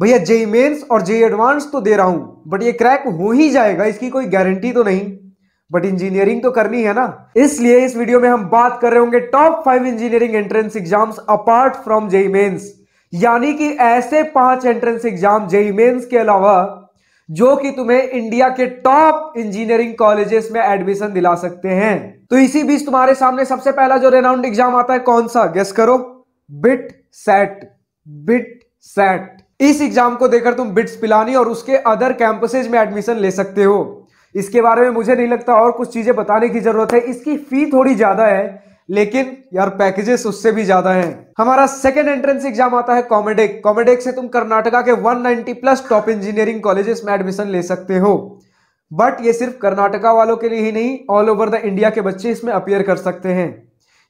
भैया JEE mains और JEE advance तो दे रहा हूं बट ये क्रैक हो ही जाएगा इसकी कोई गारंटी तो नहीं बट इंजीनियरिंग तो करनी है ना इसलिए इस वीडियो में हम बात कर रहे होंगे top five engineering entrance exams apart from JEE mains यानी कि ऐसे पांच एंट्रेंस एग्जाम जेई मेन्स के अलावा जो कि तुम्हें इंडिया के टॉप इंजीनियरिंग कॉलेजेस में एडमिशन दिला सकते हैं तो इसी बीच तुम्हारे सामने सबसे पहला जो रेनाउंड एग्जाम आता है कौन सा गेस करो बिट सेट बिट सेट इस एग्जाम को देकर तुम बिट्स पिलानी और उसके अदर कैंपसेज में एडमिशन ले सकते हो इसके बारे में मुझे नहीं लगता और कुछ चीज़ें बताने की ज़रूरत है इसकी फ़ी थोड़ी ज़्यादा है लेकिन यार पैकेजेस उससे भी ज़्यादा हैं हमारा सेकेंड एंट्रेंस एग्जाम आता है कॉमेडेक कॉमेडेक से तुम कर्नाटका के 190 प्लस टॉप इंजीनियरिंग कॉलेजेस में एडमिशन ले सकते हो बट ये सिर्फ कर्नाटका वालों के लिए ही नहीं ऑल ओवर द इंडिया के बच्चे इसमें अपियर कर सकते हैं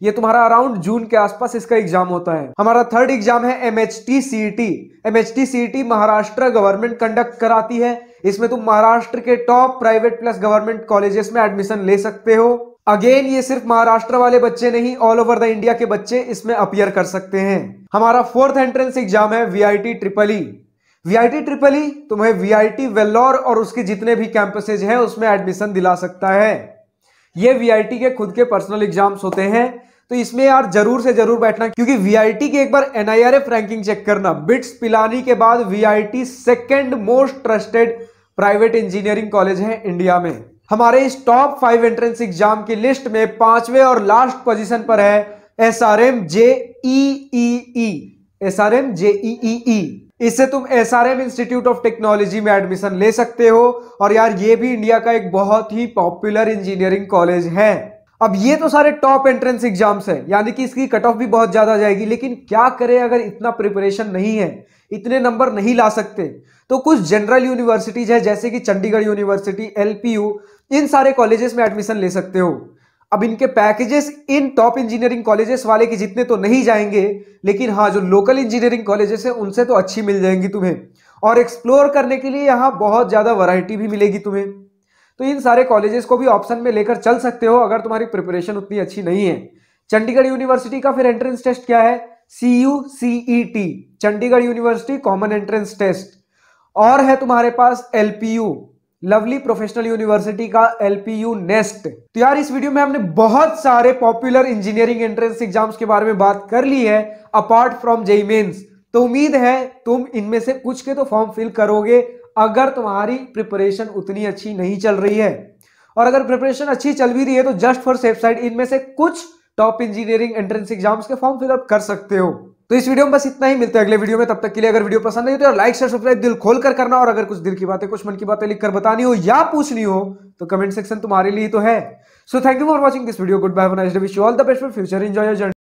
ये तुम्हारा अराउंड जून के आसपास इसका एग्जाम होता है हमारा थर्ड एग्जाम है M H T C T M H T C T Maharashtra government conduct कराती है इसमें तुम महाराष्ट्र के top private plus government colleges में एडमिशन ले सकते हो अगेन ये सिर्फ महाराष्ट्र वाले बच्चे नहीं ऑल ओवर द इंडिया के बच्चे इसमें अपियर कर सकते हैं हमारा फोर्थ एंट्रेंस एग्जाम है V I T triple E V I T triple E तुम्हें वी आई टी वेल्लोर और उसके जितने भी कैंपसेज हैं उसमें एडमिशन दिला सकता है ये वी आई टी के खुद के पर्सनल एग्जाम्स होते हैं तो इसमें यार जरूर से जरूर बैठना क्योंकि वीआईटी की एक बार एनआईआरएफ रैंकिंग चेक करना बिट्स पिलानी के बाद V VIT second most trusted private engineering college है इंडिया में हमारे इस टॉप फाइव एंट्रेंस एग्जाम की लिस्ट में पांचवे और लास्ट पोजिशन पर है S R M JEE S R M JEE इससे तुम S R M institute of technology में एडमिशन ले सकते हो और यार ये भी इंडिया का एक बहुत ही पॉपुलर इंजीनियरिंग कॉलेज है अब ये तो सारे टॉप एंट्रेंस एग्जाम्स हैं यानी कि इसकी कट ऑफ भी बहुत ज़्यादा जाएगी लेकिन क्या करें अगर इतना प्रिपरेशन नहीं है इतने नंबर नहीं ला सकते तो कुछ जनरल यूनिवर्सिटीज है जैसे कि चंडीगढ़ यूनिवर्सिटी एलपीयू इन सारे कॉलेजेस में एडमिशन ले सकते हो अब इनके पैकेजेस इन टॉप इंजीनियरिंग कॉलेजेस वाले के जितने तो नहीं जाएंगे लेकिन हाँ जो लोकल इंजीनियरिंग कॉलेजेस है उनसे तो अच्छी मिल जाएंगी तुम्हें और एक्सप्लोर करने के लिए यहाँ बहुत ज़्यादा वैरायटी भी मिलेगी तुम्हें तो इन सारे कॉलेजेस को भी ऑप्शन में लेकर चल सकते हो अगर तुम्हारी प्रिपरेशन उतनी अच्छी नहीं है चंडीगढ़ यूनिवर्सिटी का फिर एंट्रेंस टेस्ट क्या है C U C E T Chandigarh university common entrance test और है तुम्हारे पास L P U lovely professional university का एलपीयू नेस्ट तो यार इस वीडियो में हमने बहुत सारे पॉपुलर इंजीनियरिंग एंट्रेंस एग्जाम्स के बारे में बात कर ली है अपार्ट फ्रॉम जेईमेन्स तो उम्मीद है तुम इनमें से कुछ के तो फॉर्म फिल करोगे अगर तुम्हारी प्रिपरेशन उतनी अच्छी नहीं चल रही है और अगर प्रिपरेशन अच्छी चल भी रही है तो जस्ट फॉर सेफ साइड इनमें से कुछ टॉप इंजीनियरिंग एंट्रेंस एग्जाम्स के फॉर्म फिलअप कर सकते हो तो इस वीडियो में बस इतना ही मिलते हैं अगले वीडियो में तब तक के लिए अगर वीडियो पसंद नहीं तो लाइक शेयर सब्सक्राइब दिल खोल कर करना और अगर कुछ दिल की बातें कुछ मन की बातें लिखकर बतानी हो या पूछनी हो तो कमेंट सेक्शन तुम्हारे लिए तो है so thank you for watching this video goodbye all the best for future enjoy journey